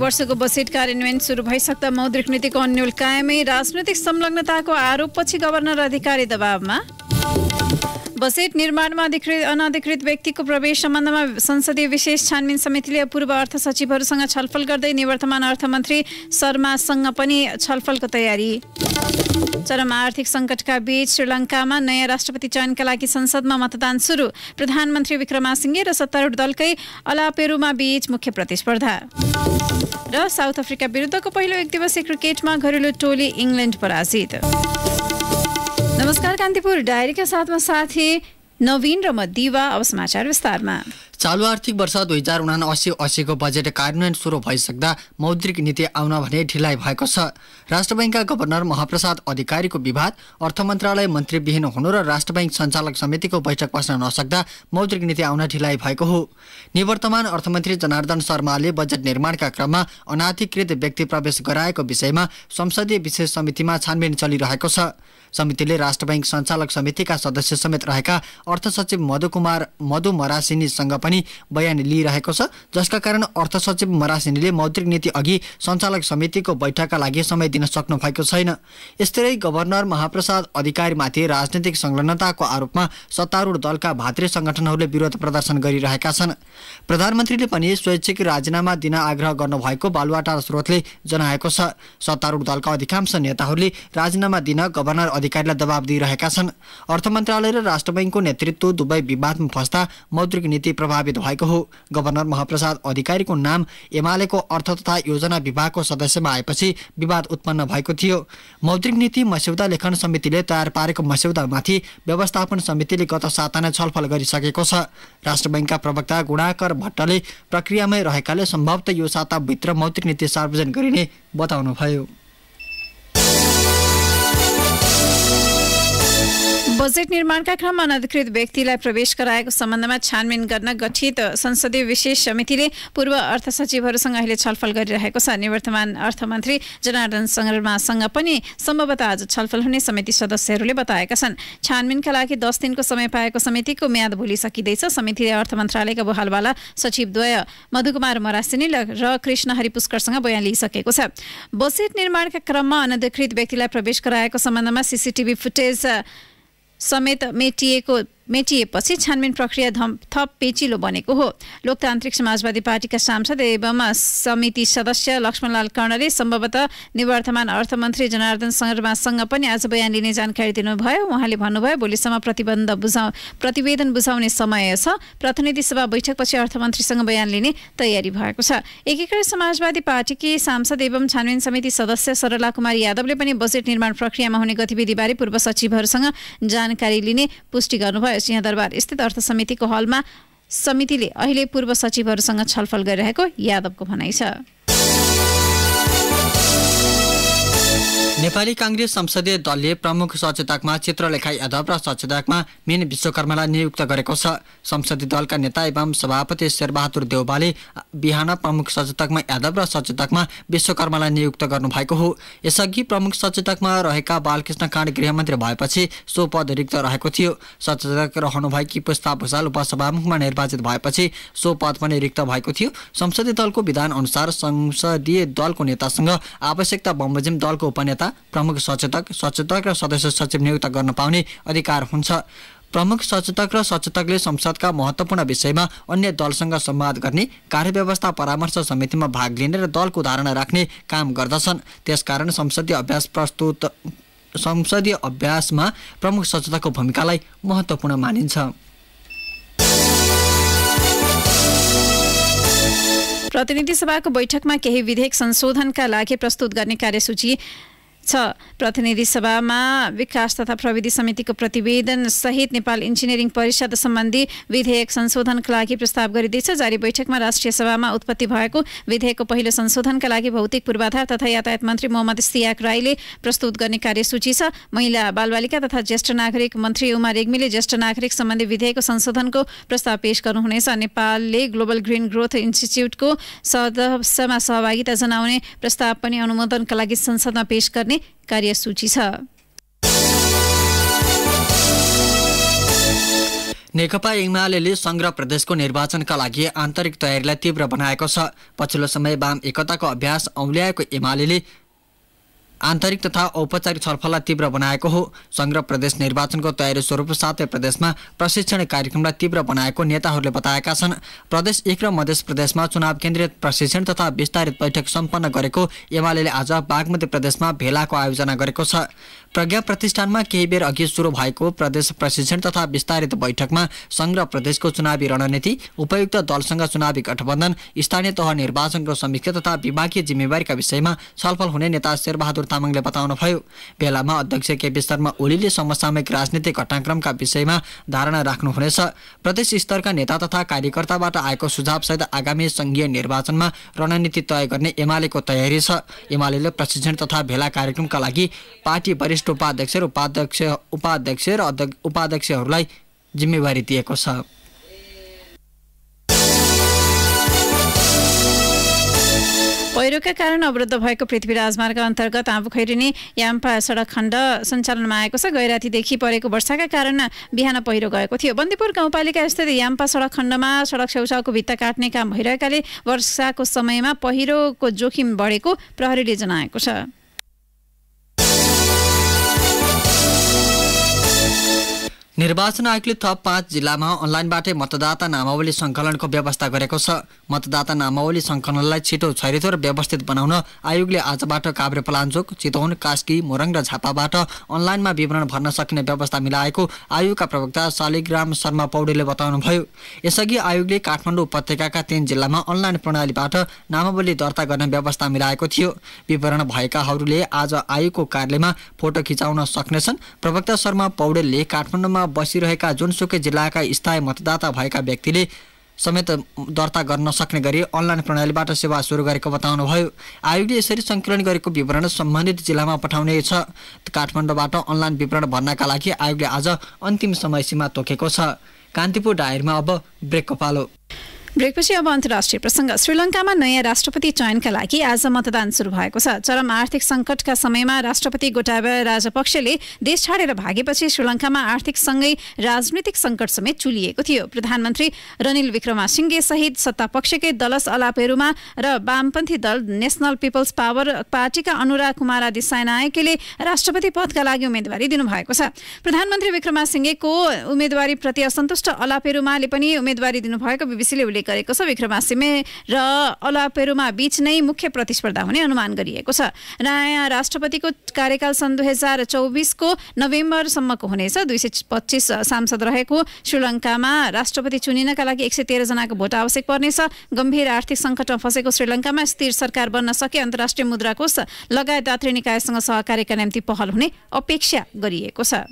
वर्षको बजेट कार्यान्वयन सुरु भइसक्दा मौद्रिक नीतिको अन्यल कायमै राजनैतिक संलग्नताको आरोपपछि गभर्नर अधिकारी दबावमा बजेट निर्माणमा अधिकृत अनधिकृत व्यक्तिको प्रवेश सम्बन्धमा संसदीय विशेष छानबिन समितिले पूर्व अर्थ सचिवहरूसँग छलफल गर्दै निवर्तमान अर्थमन्त्री शर्मासँग पनि छलफलको तयारी चरम आर्थिक सङ्कटका बीच श्रीलङ्कामा नयाँ राष्ट्रपति चयनका लागि संसदमा मतदान सुरु प्रधानमन्त्री विक्रमासिंघे र सत्तारूढ दलकै अलापेरुमा बीच मुख्य प्रतिस्पर्धा र साउथ अफ्रिका विरुद्धको पहिलो एक क्रिकेटमा घरेलु टोली इङ्ल्यान्ड पराजित नमस्कार कान्तिपुर डायरीका साथमा साथी नवीन र म दिवा अब समाचार विस्तारमा चालु आर्थिक वर्ष दुई हजार उना असी असीको बजेट कार्यान्वयन सुरु भइसक्दा मौद्रिक नीति आउन भने ढिलाइ भएको छ राष्ट्र ब्याङ्कका गभर्नर महाप्रसाद अधिकारीको विवाद अर्थ मन्त्रालय मन्त्रीविहीन हुनु र राष्ट्र ब्याङ्क सञ्चालक समितिको बैठक बस्न नसक्दा मौद्रिक नीति आउन ढिलाइ भएको हो निवर्तमान अर्थमन्त्री जनार्दन शर्माले बजेट निर्माणका क्रममा अनाधिकृत व्यक्ति प्रवेश गराएको विषयमा संसदीय विशेष समितिमा छानबिन चलिरहेको छ समितिले राष्ट्र ब्याङ्क सञ्चालक समितिका सदस्य समेत रहेका अर्थ सचिव मधुकुमार मधु मरासिनीसँग पनि पनि बयान लिइरहेको छ जसका कारण अर्थ सचिव मरासिनीले मौद्रिक नीति अघि सञ्चालक समितिको बैठकका लागि समय दिन सक्नु भएको छैन यस्तै गभर्नर महाप्रसाद अधिकारीमाथि राजनैतिक संलग्नताको आरोपमा सत्तारूढ दलका भातृ संगठनहरूले विरोध प्रदर्शन गरिरहेका छन् प्रधानमन्त्रीले पनि स्वैच्छिक राजीनामा दिन आग्रह गर्नुभएको बालुवाटार स्रोतले जनाएको छ सत्तारूढ दलका अधिकांश नेताहरूले राजीनामा दिन गभर्नर अधिकारीलाई दबाब दिइरहेका छन् अर्थ मन्त्रालय र राष्ट्र बैङ्कको नेतृत्व दुवै विवादमा फस्दा मौद्रिक नीति प्रभाव साबित भएको हो गभर्नर महाप्रसाद अधिकारीको नाम एमालेको अर्थ तथा योजना विभागको सदस्यमा आएपछि विवाद उत्पन्न भएको थियो मौद्रिक नीति मस्यौदा लेखन समितिले तयार पारेको मस्यौदामाथि व्यवस्थापन समितिले गत साता नै छलफल गरिसकेको छ राष्ट्र ब्याङ्कका प्रवक्ता गुणाकर भट्टले प्रक्रियामै रहेकाले सम्भवत यो साताभित्र मौद्रिक नीति सार्वजनिक गरिने बताउनुभयो बजेट निर्माणका क्रममा अनधिकृत व्यक्तिलाई प्रवेश गराएको सम्बन्धमा छानबिन गर्न गठित संसदीय विशेष समितिले पूर्व अर्थ सचिवहरूसँग अहिले छलफल गरिरहेको छ निवर्तमान अर्थमन्त्री जनार्दन शर्मासँग पनि सम्भवतः आज छलफल हुने समिति सदस्यहरूले बताएका छन् छानबिनका लागि दस दिनको समय पाएको समितिको म्याद भोलि सकिँदैछ समितिले अर्थ मन्त्रालयका बहालवाला सचिवद्वय मधुकुमार मरासिनी र कृष्ण हरि पुष्करसँग बयान लिइसकेको छ बजेट निर्माणका क्रममा अनधिकृत व्यक्तिलाई प्रवेश गराएको सम्बन्धमा सिसिटिभी फुटेज समेत मेटिएको मेटिएपछि छानबिन प्रक्रिया थप पेचिलो बनेको हो लोकतान्त्रिक समाजवादी पार्टीका सांसद एवं समिति सदस्य लक्ष्मणलाल कर्णले सम्भवतः निवर्तमान अर्थमन्त्री जनार्दन शर्मासँग पनि आज बयान लिने जानकारी दिनुभयो उहाँले भन्नुभयो भोलिसम्म प्रतिबन्ध बुझाउ प्रतिवेदन बुझाउने समय छ प्रतिनिधि सभा बैठकपछि अर्थमन्त्रीसँग बयान लिने तयारी भएको छ एकीकृत समाजवादी पार्टीकी सांसद एवं छानबिन समिति सदस्य सरला कुमार यादवले पनि बजेट निर्माण प्रक्रियामा हुने गतिविधिबारे पूर्व सचिवहरूसँग जानकारी लिने पुष्टि गर्नुभयो सिंहदरबार स्थित अर्थ समितिको हलमा समितिले अहिले पूर्व सचिवहरूसँग छलफल गरिरहेको यादवको भनाइ छ नेपाली काङ्ग्रेस संसदीय दलले प्रमुख सचेतकमा चित्रलेखा यादव र सचेतकमा मिन विश्वकर्मालाई नियुक्त गरेको छ संसदीय दलका नेता एवं सभापति शेरबहादुर देउवाले बिहान प्रमुख सचेतकमा यादव र सचेतकमा विश्वकर्मालाई नियुक्त गर्नुभएको हो यसअघि प्रमुख सचेतकमा रहेका बालकृष्ण काँड गृहमन्त्री भएपछि सो पद रिक्त रहेको थियो सचेतक रहनुभएकी पुष्पा भुषाल उपसभामुखमा निर्वाचित भएपछि सो पद पनि रिक्त भएको थियो संसदीय दलको विधान अनुसार संसदीय दलको नेतासँग आवश्यकता बमोजिम दलको उपनेता प्रमुख सचेतक सचेतक र सदस्य सचिव नियुक्त गर्न पाउने अधिकार हुन्छ प्रमुख सचेतक र सचेतकले संसदका महत्त्वपूर्ण विषयमा अन्य दलसँग संवाद गर्ने कार्यव्यवस्था परामर्श समितिमा भाग लिने र दलको धारणा राख्ने काम गर्दछन् त्यसकारण संसदीय अभ्यास प्रस्तुत संसदीय अभ्यासमा प्रमुख सचेतकको भूमिकालाई महत्त्वपूर्ण मानिन्छ प्रतिनिधि सभाको बैठकमा केही विधेयक संशोधनका लागि प्रस्तुत गर्ने कार्यसूची छ प्रतिनिधि सभामा विकास तथा प्रविधि समितिको प्रतिवेदन सहित नेपाल इन्जिनियरिङ परिषद सम्बन्धी विधेयक संशोधनका लागि प्रस्ताव गरिँदैछ जारी बैठकमा राष्ट्रिय सभामा उत्पत्ति भएको विधेयकको पहिलो संशोधनका लागि भौतिक पूर्वाधार तथा यातायात मन्त्री मोहम्मद सियाक राईले प्रस्तुत गर्ने कार्यसूची छ महिला बालबालिका तथा ज्येष्ठ नागरिक मन्त्री उमा रेग्मीले ज्येष्ठ नागरिक सम्बन्धी विधेयकको संशोधनको प्रस्ताव पेश गर्नुहुनेछ नेपालले ग्लोबल ग्रिन ग्रोथ इन्स्टिच्युटको सदस्यमा सहभागिता जनाउने प्रस्ताव पनि अनुमोदनका लागि संसदमा पेश गर्ने गर्ने कार्यसूची छ नेकपा एमाले सङ्ग्रह प्रदेशको निर्वाचनका लागि आन्तरिक तयारीलाई तीव्र बनाएको छ पछिल्लो समय वाम एकताको अभ्यास औल्याएको एमाले आन्तरिक तथा औपचारिक छलफललाई तीव्र बनाएको हो सङ्ग्रह प्रदेश निर्वाचनको तयारी स्वरूप साथै प्रदेशमा प्रशिक्षण कार्यक्रमलाई तीव्र बनाएको नेताहरूले बताएका छन् प्रदेश एक र मध्य प्रदेशमा चुनाव केन्द्रित प्रशिक्षण तथा विस्तारित बैठक सम्पन्न गरेको एमाले आज बागमती प्रदेशमा भेलाको आयोजना गरेको छ प्रज्ञा प्रतिष्ठानमा केही बेर अघि सुरु भएको प्रदेश प्रशिक्षण तथा विस्तारित बैठकमा सङ्ग्रह प्रदेशको चुनावी रणनीति उपयुक्त दलसँग चुनावी गठबन्धन स्थानीय तह निर्वाचनको समीक्षा तथा विभागीय जिम्मेवारीका विषयमा छलफल हुने नेता शेरबहादुर तामाङले बताउनुभयो बेलामा अध्यक्ष केपी शर्मा ओलीले समसामयिक राजनीतिक घटनाक्रमका विषयमा धारणा राख्नुहुनेछ प्रदेश स्तरका नेता तथा कार्यकर्ताबाट आएको सुझावसहित आगामी सङ्घीय निर्वाचनमा रणनीति तय गर्ने एमालेको तयारी छ एमाले प्रशिक्षण तथा भेला कार्यक्रमका लागि पार्टी वरिष्ठ उपाध्यक्ष र उपाध्यक्ष उपाध्यक्ष र उपाध्यक्षहरूलाई जिम्मेवारी दिएको छ पहिरोका कारण अवरुद्ध भएको पृथ्वी राजमार्ग अन्तर्गत आँबु याम्पा सडक खण्ड सञ्चालनमा आएको छ गैरातीदेखि परेको वर्षाका कारण बिहान पहिरो गएको थियो बन्दीपुर गाउँपालिका स्थित याम्पा सडक खण्डमा सडक छेउछाउको भित्ता काट्ने काम भइरहेकाले वर्षाको समयमा पहिरोको जोखिम बढेको प्रहरीले जनाएको छ निर्वाचन आयोगले थप पाँच जिल्लामा अनलाइनबाटै मतदाता नामावली सङ्कलनको व्यवस्था गरेको छ मतदाता नामावली सङ्कलनलाई छिटो छरितो र व्यवस्थित बनाउन आयोगले आजबाट काभ्रेपलाञ्चोक चितौन कास्की मोरङ र झापाबाट अनलाइनमा विवरण भर्न सकिने व्यवस्था मिलाएको आयोगका प्रवक्ता शालिग्राम शर्मा पौडेलले बताउनुभयो यसअघि आयोगले काठमाडौँ उपत्यकाका तीन जिल्लामा अनलाइन प्रणालीबाट नामावली दर्ता गर्ने व्यवस्था मिलाएको थियो विवरण भएकाहरूले आज आयोगको कार्यालयमा फोटो खिचाउन सक्नेछन् प्रवक्ता शर्मा पौडेलले काठमाडौँमा बसिरहेका जुनसुकै जिल्लाका स्थायी मतदाता भएका व्यक्तिले समेत दर्ता गर्न सक्ने गरी अनलाइन प्रणालीबाट सेवा सुरु गरेको बताउनुभयो आयोगले यसरी सङ्कलन गरेको विवरण सम्बन्धित जिल्लामा पठाउने छ काठमाडौँबाट अनलाइन विवरण भर्नका लागि आयोगले आज अन्तिम समय सीमा तोकेको छ कान्तिपुर डायरमा अब ब्रेकको पालो ब्रेकपछि अब अन्तर्राष्ट्रिय प्रसङ्ग श्रीलङ्कामा नयाँ राष्ट्रपति चयनका लागि आज मतदान शुरू भएको छ चरम आर्थिक सङ्कटका समयमा राष्ट्रपति गोटाबा राजपक्षले देश छाडेर भागेपछि श्रीलङ्कामा सँगै राजनीतिक सङ्कट समेत चुलिएको थियो प्रधानमन्त्री रनिल विक्रमासिङ्गे सहित सत्तापक्षकै दलस अलापेरुमा र वामपन्थी दल नेसनल पिपल्स पावर पार्टीका अनुराग कुमार आदि सायनायकेले राष्ट्रपति पदका लागि उम्मेदवारी दिनुभएको छ प्रधानमन्त्री विक्रमासिङ्गेको उम्मेदवारीप्रति असन्तुष्ट अलापेरुमाले पनि उम्मेदवारी दिनुभएको बिबिसीले उल्लेख गरेको छ विक्रमासिमे र अलापेरुमा बीच नै मुख्य प्रतिस्पर्धा हुने अनुमान गरिएको छ नयाँ राष्ट्रपतिको कार्यकाल सन् दुई हजार चौबिसको नोभेम्बरसम्मको हुनेछ दुई सय पच्चिस सांसद रहेको श्रीलङ्कामा राष्ट्रपति चुनिनका लागि एक सय तेह्रजनाको भोट आवश्यक पर्नेछ गम्भीर आर्थिक सङ्कटमा फँसेको श्रीलङ्कामा स्थिर सरकार बन्न सके अन्तर्राष्ट्रिय मुद्रा कोष लगायत दात्री निकायसँग सहकार्यका निम्ति पहल हुने अपेक्षा गरिएको छ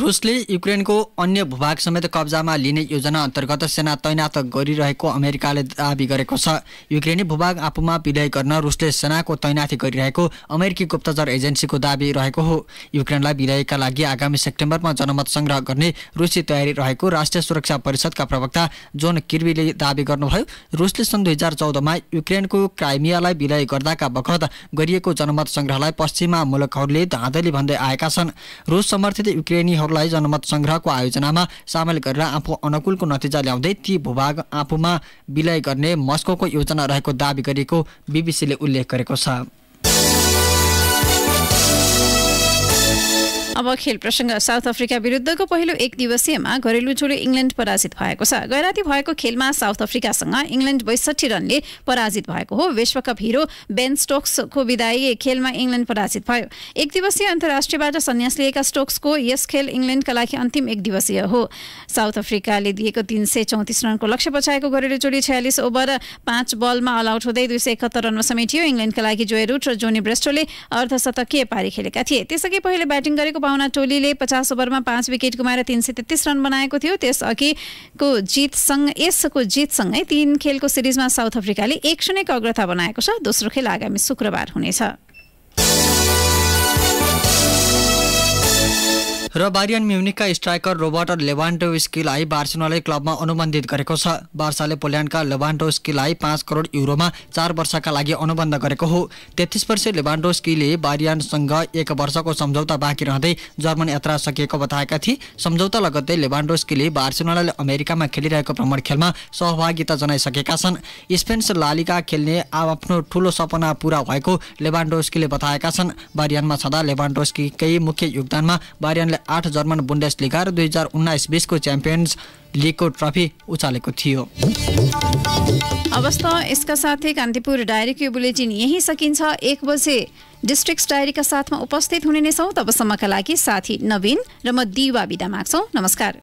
रुसले युक्रेनको अन्य भूभाग समेत कब्जामा लिने योजना अन्तर्गत सेना तैनात गरिरहेको अमेरिकाले दावी गरेको छ युक्रेनी भूभाग आफूमा विलय गर्न रुसले सेनाको तैनाथी गरिरहेको अमेरिकी गुप्तचर एजेन्सीको दावी रहेको हो युक्रेनलाई विलयका लागि आगामी सेप्टेम्बरमा जनमत सङ्ग्रह गर्ने रुसी तयारी रहेको राष्ट्रिय सुरक्षा परिषदका प्रवक्ता जोन किर्वीले दावी गर्नुभयो रुसले सन् दुई हजार चौधमा युक्रेनको क्राइमियालाई विलय गर्दाका बखत गरिएको जनमत सङ्ग्रहलाई पश्चिमा मुलुकहरूले धाँधली भन्दै आएका छन् रुस समर्थित युक्रेनी कर्मीहरूलाई जनमत सङ्ग्रहको आयोजनामा सामेल गरेर आफू अनुकूलको नतिजा ल्याउँदै ती भूभाग आफूमा विलय गर्ने मस्को योजना रहेको दावी गरेको बिबिसीले उल्लेख गरेको छ अब खेल प्रसङ्ग साउथ अफ्रिका विरुद्धको पहिलो एक दिवसीयमा घरेलु जोडी इङ्ल्यान्ड पराजित भएको छ गैराति भएको खेलमा साउथ अफ्रिकासँग इङ्ल्यान्ड बैसठी रनले पराजित भएको हो विश्वकप हिरो बेन स्टोक्सको विदायी खेलमा इङ्ल्यान्ड पराजित भयो एक दिवसीय अन्तर्राष्ट्रियबाट सन्यास लिएका स्टोक्सको यस खेल इङ्ल्यान्डका लागि अन्तिम एक दिवसीय हो साउथ अफ्रिकाले दिएको तिन सय चौतिस रनको लक्ष्य पछाएको घरेलु जोडी छयालिस ओभर पाँच बलमा अलआउट हुँदै दुई सय एकहत्तर रनमा समेटियो इङ्ल्यान्डका लागि जोय रुट र जोनी ब्रेस्टोले अर्धशतकीय पारी खेलेका थिए त्यसअघि पहिले ब्याटिङ गरेको पाहुना टोलीले पचास ओभरमा पाँच विकेट गुमाएर तिन सय तेत्तिस रन बनाएको थियो त्यसअघिको जितसँग यसको जितसँगै तीन खेलको सिरिजमा साउथ अफ्रिकाले एक शून्यको अग्रता बनाएको छ दोस्रो खेल आगामी शुक्रबार हुनेछ र बारियन म्युनिकका स्ट्राइकर रोबर्ट लेभान्डोस्कीलाई स्किलाई बार्सिनोले क्लबमा अनुबन्धित गरेको छ बार्साले पोल्यान्डका लेभान्डोस्कीलाई पाँच करोड युरोमा चार वर्षका लागि अनुबन्ध गरेको हो तेत्तिस वर्षीय लेभान्डो बारियनसँग एक वर्षको सम्झौता बाँकी रहँदै जर्मन यात्रा सकिएको बताएका थिए सम्झौता लगत्तै लेभान्डोस्कीले स्किले बार्सिनोलाले अमेरिकामा खेलिरहेको भ्रमण खेलमा सहभागिता जनाइसकेका छन् स्पेन्स लालिका खेल्ने आफ्नो ठुलो सपना पुरा भएको लेभान्डोस्कीले बताएका छन् बारियानमा छँदा लेभान्डोस्कीकै मुख्य योगदानमा बारियनले आठ जर्मन बुन्डेस लिगा र दुई हजार उन्नाइस बिसको च्याम्पियन्स लिगको ट्रफी उचालेको थियो अवस्था यसका साथै कान्तिपुर डायरीको बुलेटिन यही सकिन्छ एक बजे डिस्ट्रिक्ट डायरीका साथमा उपस्थित हुने नै छौँ तबसम्मका लागि साथी नवीन र म दिवा बिदा माग्छौँ नमस्कार